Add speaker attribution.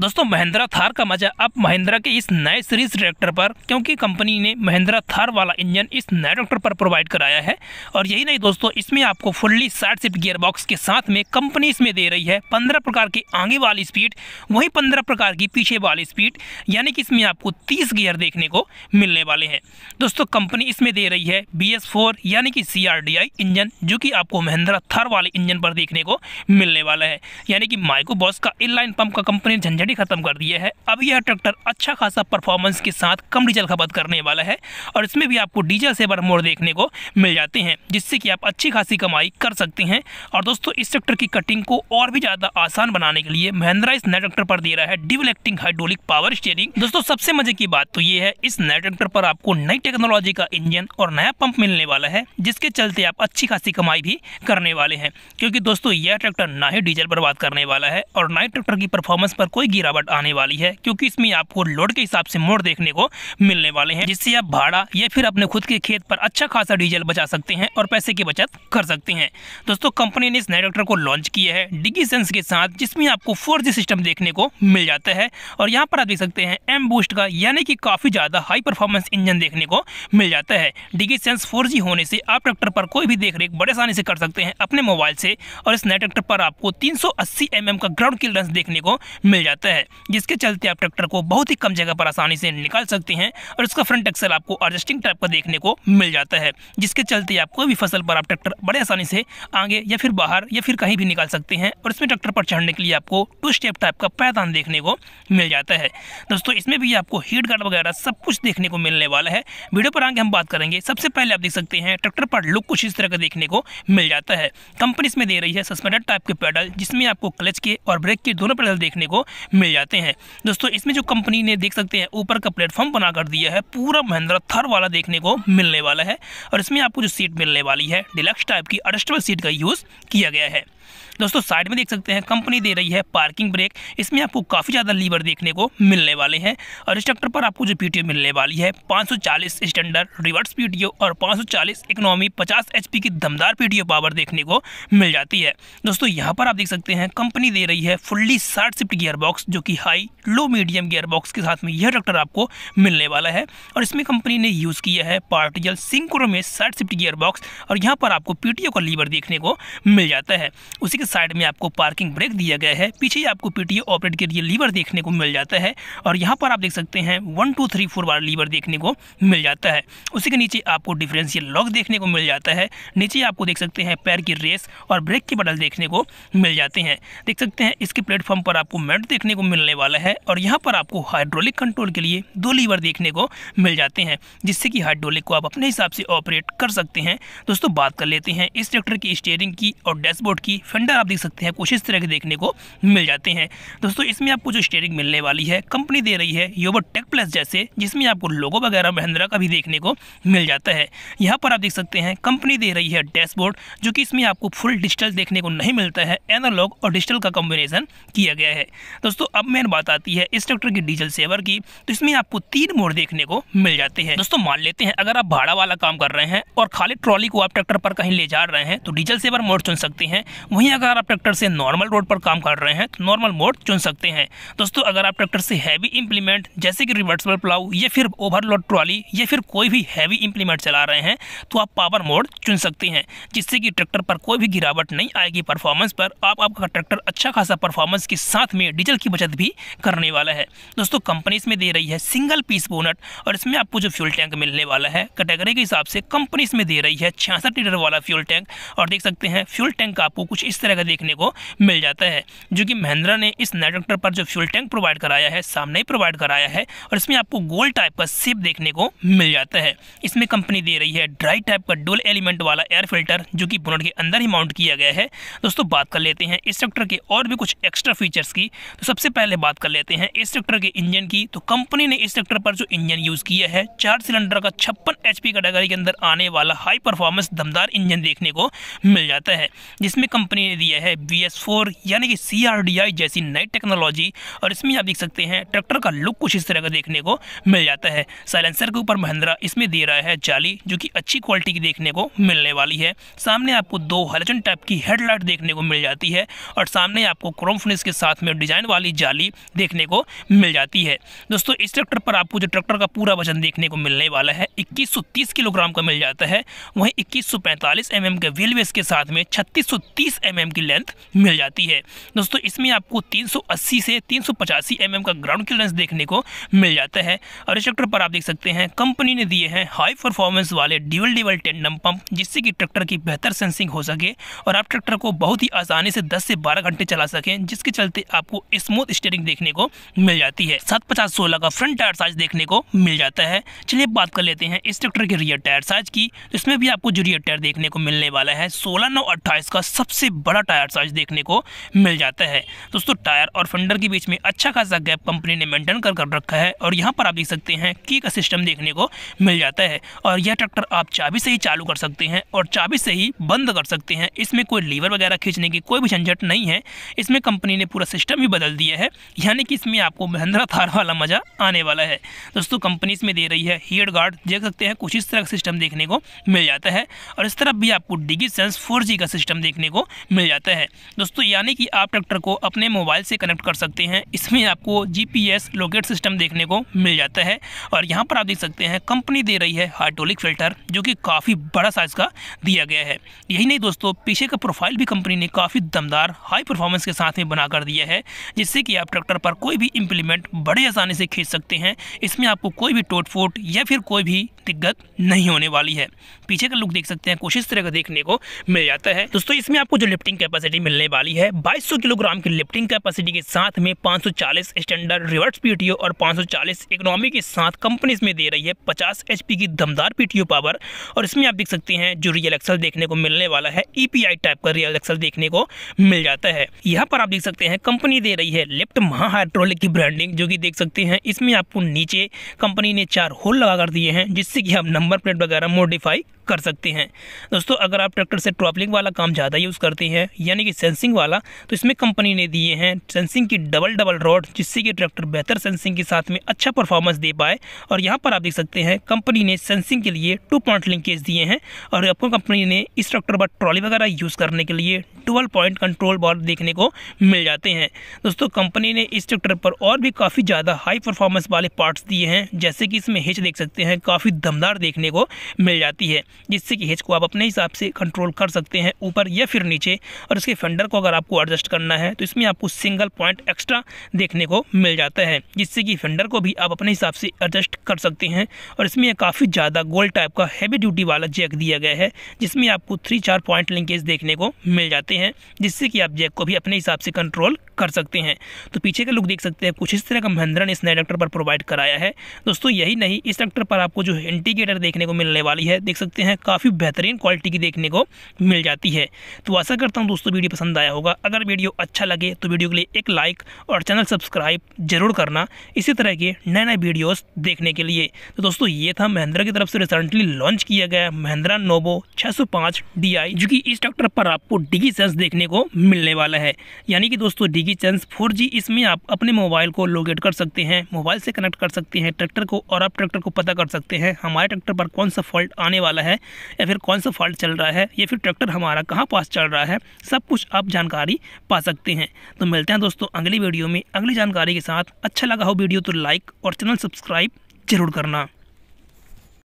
Speaker 1: दोस्तों महिंद्रा थार का मजा अब महिंद्रा के इस नए सीरीज ट्रैक्टर पर क्योंकि कंपनी ने महिंद्रा थार वाला इंजन इस नए ट्रैक्टर पर प्रोवाइड कराया है और यही नहीं दोस्तों इसमें आपको fully side shift gear box के साथ में कंपनी इसमें दे रही है पंद्रह प्रकार की आगे वाली स्पीड वही पंद्रह प्रकार की पीछे वाली स्पीड यानी कि इसमें आपको तीस गियर देखने को मिलने वाले हैं दोस्तों कंपनी इसमें दे रही है बी यानी कि सी इंजन जो कि आपको महिंद्रा थार वाले इंजन पर देखने को मिलने वाला है यानी कि माइको बॉस का लाइन पंप का कंपनी झंझा इंजन ही ख़त्म कर दिए हैं अब यह ट्रैक्टर अच्छा खासा परफॉर्मेंस के साथ कम डीजल खपत करने वाला है और इसमें भी आपको डीजल सेवर मोड देखने को मिल जाते हैं जिससे कि आप अच्छी खासी कमाई कर सकते हैं और दोस्तों इस ट्रैक्टर की कटिंग को और भी ज़्यादा आसान बनाने के लिए महिंद्रा इस नए ट्रैक्टर पर दे रहा है dual acting hydraulic power steering दोस्तों सबसे मजे की बात तो ये है इस नए ट्रैक्टर पर आपको नई टेक्नोलॉजी का इंजन और नया पंप मिलने वाला है जिसके चलते आप अच्छी खासी कमाई भी करने वाले हैं क्योंकि दोस्तों यह ट्रैक्टर ना ही डीजल बर्बाद करने वाला है और ना ही ट्रैक्टर की परफॉर्मेंस पर कोई गिरावट आने वाली है क्योंकि इसमें आपको लोड के हिसाब से मोड़ देखने को मिलने वाले हैं जिससे आप भाड़ा या फिर अपने खुद के खेत पर अच्छा खासा डीजल बचा सकते हैं और पैसे की बचत कर सकते हैं दोस्तों कंपनी ने इस नए ट्रैक्टर को लॉन्च किया है डिगी सेंस के साथ जिसमें आपको फोर सिस्टम देखने को मिल जाता है और यहाँ पर आप देख सकते हैं एम बूस्ट का यानी कि काफ़ी ज़्यादा हाई परफॉर्मेंस इंजन देखने को मिल जाता है डिगी सेंस फोर होने से आप ट्रैक्टर पर कोई भी देख बड़े आसानी से कर सकते हैं अपने मोबाइल से और इस नए ट्रैक्टर पर आपको तीन सौ mm का ग्राउंड क्लियरेंस देखने को मिल जाता है सकता है जिसके चलते आप ट्रैक्टर को बहुत ही कम जगह पर आसानी से निकाल सकते हैं और इसका फ्रंट एक्सल आपको एडजस्टिंग टाइप का देखने को मिल जाता है जिसके चलते आप कोई भी फसल पर आप ट्रैक्टर बड़े आसानी से आगे या फिर बाहर या फिर कहीं भी निकाल सकते हैं और इसमें ट्रैक्टर पर चढ़ने के लिए आपको टू स्टेप टाइप का पैदान देखने को मिल जाता है दोस्तों इसमें भी आपको हीट गार्ड वगैरह सब कुछ देखने को मिलने वाला है वीडियो पर आगे हम बात करेंगे सबसे पहले आप देख सकते हैं ट्रैक्टर पर लुक कुछ इस तरह का देखने को मिल जाता है कंपनी इसमें दे रही है सस्पेंडेड टाइप के पैडल जिसमें आपको क्लच के और ब्रेक के दोनों पैडल देखने को मिल जाते हैं दोस्तों इसमें जो कंपनी ने देख सकते हैं ऊपर का प्लेटफॉर्म बना कर दिया है पूरा महिंद्रा थर वाला देखने को मिलने वाला है और इसमें आपको जो सीट मिलने वाली है डिलक्स टाइप की अडस्टेबल सीट का यूज़ किया गया है दोस्तों साइड में देख सकते हैं कंपनी दे रही है पार्किंग ब्रेक इसमें आपको काफ़ी ज़्यादा लीवर देखने को मिलने वाले हैं और स्ट्रक्टर पर आपको जो पीटीओ मिलने वाली है 540 स्टैंडर्ड रिवर्स पीटीओ और 540 इकोनॉमी 50 एचपी की दमदार पीटीओ पावर देखने को मिल जाती है दोस्तों यहाँ पर आप देख सकते हैं कंपनी दे रही है फुल्ली साठ सिफ्ट गियर बॉक्स बॉक्स जो कि high low medium gear box के साथ में यह ट्रैक्टर आपको मिलने वाला है और इसमें कंपनी ने यूज़ किया है पार्टिजल सिंक्रो में साइड शिफ्ट गियर बॉक्स और यहाँ पर आपको पीटीओ का लीवर देखने को मिल जाता है उसी के साइड में आपको पार्किंग ब्रेक दिया गया है पीछे आपको पीटीओ ऑपरेट के लिए लीवर देखने को मिल जाता है और यहाँ पर आप देख सकते हैं वन टू थ्री फोर वाला लीवर देखने को मिल जाता है उसी के नीचे आपको डिफरेंशियल लॉक देखने को मिल जाता है नीचे आपको देख सकते हैं पैर की रेस और ब्रेक के बटन देखने को मिल जाते हैं देख सकते हैं इसके प्लेटफॉर्म पर आपको मेट देखने देखने को मिलने वाला है और यहाँ पर आपको हाइड्रोलिक कंट्रोल के लिए दो लीवर देखने को मिल जाते हैं जिससे कि हाइड्रोलिक को आप अपने हिसाब से ऑपरेट कर सकते हैं दोस्तों बात कर लेते हैं इस ट्रैक्टर की स्टेयरिंग की और डैशबोर्ड की फेंडर आप देख सकते हैं कुछ इस तरह के देखने को मिल जाते हैं दोस्तों इसमें आपको जो स्टेयरिंग मिलने वाली है कंपनी दे रही है योबो टेक प्लस जैसे जिसमें आपको लोगो वगैरह महिंद्रा का भी देखने को मिल जाता है यहाँ पर आप देख सकते हैं कंपनी दे रही है डैशबोर्ड जो कि इसमें आपको फुल डिजिटल देखने को नहीं मिलता है एनालॉग और डिजिटल का कॉम्बिनेशन किया गया है दोस्तों दोस्तों अब मेन बात आती है इस ट्रैक्टर की डीजल सेवर की तो इसमें आपको तीन मोड देखने को मिल जाते हैं दोस्तों मान लेते हैं अगर आप भाड़ा वाला काम कर रहे हैं और खाली ट्रॉली को आप ट्रैक्टर पर कहीं ले जा रहे हैं तो डीजल सेवर मोड चुन सकते हैं वहीं अगर आप ट्रैक्टर से नॉर्मल रोड पर काम कर रहे हैं तो नॉर्मल मोड चुन सकते हैं दोस्तों अगर आप ट्रैक्टर से हैवी इंप्लीमेंट जैसे कि रिवर्सबल प्लाउ या फिर ओवरलोड ट्रॉली या फिर कोई भी हैवी इंप्लीमेंट चला रहे हैं तो आप पावर मोड चुन सकते हैं जिससे कि ट्रैक्टर पर कोई भी गिरावट नहीं आएगी परफॉर्मेंस पर आप आपका ट्रैक्टर अच्छा खासा परफॉर्मेंस के साथ में डीजल की बचत भी करने वाला है दोस्तों कंपनी इसमें दे रही है सिंगल पीस बोनट और इसमें आपको जो फ्यूल टैंक मिलने वाला है कैटेगरी के हिसाब से कंपनी इसमें दे रही है छियासठ लीटर वाला फ्यूल टैंक और देख सकते हैं फ्यूल टैंक आपको कुछ इस तरह का देखने को मिल जाता है जो कि महिंद्रा ने इस नए ट्रैक्टर पर जो फ्यूल टैंक प्रोवाइड कराया है सामने ही प्रोवाइड कराया है और इसमें आपको गोल टाइप का सेप देखने को मिल जाता है इसमें कंपनी दे रही है ड्राई टाइप का डोल एलिमेंट वाला एयर फिल्टर जो कि बोनट के अंदर ही माउंट किया गया है दोस्तों बात कर लेते हैं इस ट्रैक्टर के और भी कुछ एक्स्ट्रा फीचर्स की तो सबसे पहले बात कर लेते हैं इस ट्रैक्टर के इंजन की तो कंपनी ने इस ट्रैक्टर पर जो इंजन यूज किया है चार सिलेंडर का छप्पन एच कैटेगरी के अंदर आने वाला हाई परफॉर्मेंस दमदार इंजन देखने को मिल जाता है जिसमें कंपनी ने दिया है बी यानी कि सी जैसी नई टेक्नोलॉजी और इसमें आप देख सकते हैं ट्रैक्टर का लुक कुछ इस तरह का देखने को मिल जाता है साइलेंसर के ऊपर महिंद्रा इसमें दे रहा है जाली जो कि अच्छी क्वालिटी की देखने को मिलने वाली है सामने आपको दो हलचन टाइप की हेडलाइट देखने को मिल जाती है और सामने आपको क्रोम फिनिश के साथ में डिजाइन वाले वाली जाली देखने को मिल जाती है दोस्तों इस ट्रैक्टर पर आपको जो ट्रैक्टर का पूरा वजन देखने को मिलने वाला है इक्कीस किलोग्राम का मिल जाता है वहीं इक्कीस सौ mm के व्हील के साथ में छत्तीस सौ mm की लेंथ मिल जाती है दोस्तों इसमें आपको 380 से 385 mm का ग्राउंड क्लियरेंस देखने को मिल जाता है और इस ट्रैक्टर पर आप देख सकते हैं कंपनी ने दिए हैं हाई परफॉर्मेंस वाले ड्यूल डिवल टेंडम पंप जिससे कि ट्रैक्टर की बेहतर सेंसिंग हो सके और आप ट्रैक्टर को बहुत ही आसानी से दस से बारह घंटे चला सकें जिसके चलते आपको इस स्मूथ स्टेयरिंग देखने को मिल जाती है सात पचास सोलह का फ्रंट टायर साइज देखने को मिल जाता है चलिए बात कर लेते हैं इस ट्रैक्टर के रियर टायर साइज की इसमें भी आपको जो रियर टायर देखने को मिलने वाला है सोलह नौ अट्ठाईस का सबसे बड़ा टायर साइज देखने को मिल जाता है दोस्तों टायर और फंडर के बीच में अच्छा खासा गैप कंपनी ने मेंटेन कर कर रखा है और यहाँ पर आप देख सकते हैं की का सिस्टम देखने को मिल जाता है और यह ट्रैक्टर आप चाबी से ही चालू कर सकते हैं और चाबी से ही बंद कर सकते हैं इसमें कोई लीवर वगैरह खींचने की कोई भी झंझट नहीं है इसमें कंपनी ने पूरा सिस्टम ही बदल दिया दिया है यानी कि इसमें आपको महिंद्रा थार वाला मज़ा आने वाला है दोस्तों कंपनी इसमें दे रही है हीड गार्ड देख सकते हैं कुछ इस तरह का सिस्टम देखने को मिल जाता है और इस तरफ भी आपको डिगी सेंस फोर का सिस्टम देखने को मिल जाता है दोस्तों यानी कि आप ट्रैक्टर को अपने मोबाइल से कनेक्ट कर सकते हैं इसमें आपको जी लोकेट सिस्टम देखने को मिल जाता है और यहाँ पर आप देख सकते हैं कंपनी दे रही है हाइड्रोलिक फिल्टर जो कि काफ़ी बड़ा साइज़ का दिया गया है यही नहीं दोस्तों पीछे का प्रोफाइल भी कंपनी ने काफ़ी दमदार हाई परफॉर्मेंस के साथ में बना कर दिया है जिससे जिससे कि आप ट्रैक्टर पर कोई भी इम्प्लीमेंट बड़े आसानी से खींच सकते हैं इसमें आपको कोई भी टोट फोट या फिर कोई भी दिक्कत नहीं होने वाली है पीछे का लुक देख सकते हैं कुछ इस तरह का देखने को मिल जाता है दोस्तों इसमें आपको जो लिफ्टिंग कैपेसिटी मिलने वाली है 2200 किलोग्राम की लिफ्टिंग कैपेसिटी के साथ में 540 स्टैंडर्ड रिवर्स पीटीओ और 540 इकोनॉमी के साथ कंपनी इसमें दे रही है 50 एचपी की दमदार पीटीओ पावर और इसमें आप देख सकते हैं जो रियल एक्सल देखने को मिलने वाला है ईपीआई e टाइप का रियल एक्सल देखने को मिल जाता है यहाँ पर आप देख सकते हैं कंपनी दे रही है है लेफ्ट महा हाइड्रोलिक की ब्रांडिंग जो कि देख सकते हैं इसमें आपको नीचे कंपनी ने चार होल लगा कर दिए हैं जिससे कि आप नंबर प्लेट वगैरह मॉडिफाई कर सकते हैं दोस्तों अगर आप ट्रैक्टर से ट्रॉपलिंग वाला काम ज़्यादा यूज़ करते हैं यानी कि सेंसिंग वाला तो इसमें कंपनी ने दिए हैं सेंसिंग की डबल डबल रॉड जिससे कि ट्रैक्टर बेहतर सेंसिंग के साथ में अच्छा परफॉर्मेंस दे पाए और यहाँ पर आप देख सकते हैं कंपनी ने सेंसिंग के लिए टू पॉइंट लिंकेज दिए हैं और आपको कंपनी ने इस ट्रैक्टर पर ट्रॉली वगैरह यूज़ करने के लिए ट्वेल्व पॉइंट कंट्रोल बॉल देखने को मिल जाते हैं दोस्तों कंपनी ने इस ट्रैक्टर पर और भी काफ़ी ज़्यादा हाई परफॉर्मेंस वाले पार्ट्स दिए हैं जैसे कि इसमें हिच देख सकते हैं काफ़ी दमदार देखने को मिल जाती है जिससे कि हेज को आप अपने हिसाब से कंट्रोल कर सकते हैं ऊपर या फिर नीचे और इसके फेंडर को अगर आपको एडजस्ट करना है तो इसमें आपको सिंगल पॉइंट एक्स्ट्रा देखने को मिल जाता है जिससे कि फेंडर को भी आप अपने हिसाब से एडजस्ट कर सकते हैं और इसमें काफ़ी ज़्यादा गोल टाइप का हैवी ड्यूटी वाला जैक दिया गया है जिसमें आपको थ्री चार पॉइंट लिंकेज देखने को मिल जाते हैं जिससे कि आप जैक को भी अपने हिसाब से कंट्रोल कर सकते हैं तो पीछे का लुक देख सकते हैं कुछ इस तरह का ने इस नए ट्रैक्टर पर प्रोवाइड कराया है दोस्तों यही नहीं इस ट्रैक्टर पर आपको जो इंडिकेटर देखने को मिलने वाली है देख सकते हैं काफ़ी बेहतरीन क्वालिटी की देखने को मिल जाती है तो आशा करता हूँ दोस्तों वीडियो पसंद आया होगा अगर वीडियो अच्छा लगे तो वीडियो के लिए एक लाइक और चैनल सब्सक्राइब जरूर करना इसी तरह के नए नए वीडियोज देखने के लिए तो दोस्तों ये था महिंद्रा की तरफ से रिसेंटली लॉन्च किया गया महिंद्रा नोबो डी आई जो कि इस ट्रैक्टर पर आपको डिगी सेंस देखने को मिलने वाला है यानी कि दोस्तों डी वीगी सेंस फोर इसमें आप अपने मोबाइल को लोकेट कर सकते हैं मोबाइल से कनेक्ट कर सकते हैं ट्रैक्टर को और आप ट्रैक्टर को पता कर सकते हैं हमारे ट्रैक्टर पर कौन सा फॉल्ट आने वाला है या फिर कौन सा फॉल्ट चल रहा है या फिर ट्रैक्टर हमारा कहाँ पास चल रहा है सब कुछ आप जानकारी पा सकते हैं तो मिलते हैं दोस्तों अगली वीडियो में अगली जानकारी के साथ अच्छा लगा हो वीडियो तो लाइक और चैनल सब्सक्राइब जरूर करना